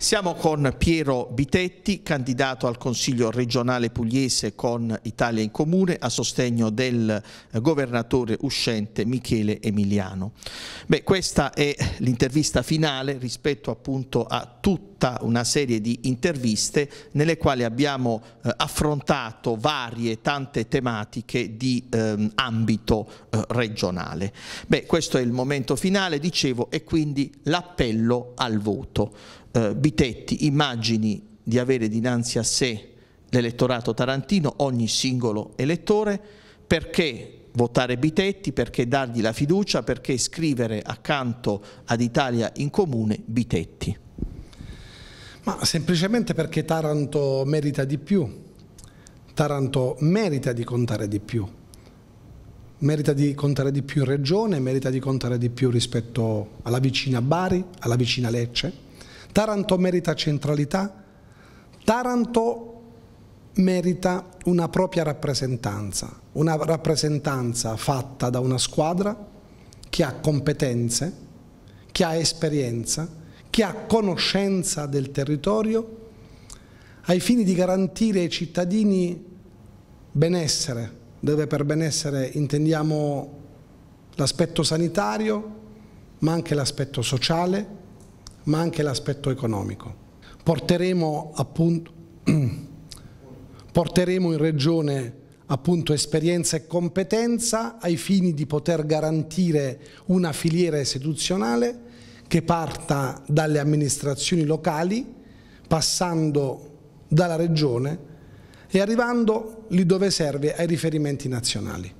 Siamo con Piero Bitetti, candidato al Consiglio regionale pugliese con Italia in Comune a sostegno del eh, governatore uscente Michele Emiliano. Beh, questa è l'intervista finale rispetto appunto a tutti tutta una serie di interviste nelle quali abbiamo eh, affrontato varie tante tematiche di ehm, ambito eh, regionale. Beh, questo è il momento finale, dicevo, e quindi l'appello al voto. Eh, Bitetti immagini di avere dinanzi a sé l'elettorato tarantino, ogni singolo elettore, perché votare Bitetti, perché dargli la fiducia, perché scrivere accanto ad Italia in comune Bitetti. Ma semplicemente perché Taranto merita di più. Taranto merita di contare di più. Merita di contare di più in regione, merita di contare di più rispetto alla vicina Bari, alla vicina Lecce. Taranto merita centralità. Taranto merita una propria rappresentanza, una rappresentanza fatta da una squadra che ha competenze, che ha esperienza, che ha conoscenza del territorio ai fini di garantire ai cittadini benessere, dove per benessere intendiamo l'aspetto sanitario, ma anche l'aspetto sociale, ma anche l'aspetto economico. Porteremo, appunto, porteremo in regione appunto, esperienza e competenza ai fini di poter garantire una filiera istituzionale che parta dalle amministrazioni locali, passando dalla regione e arrivando lì dove serve ai riferimenti nazionali.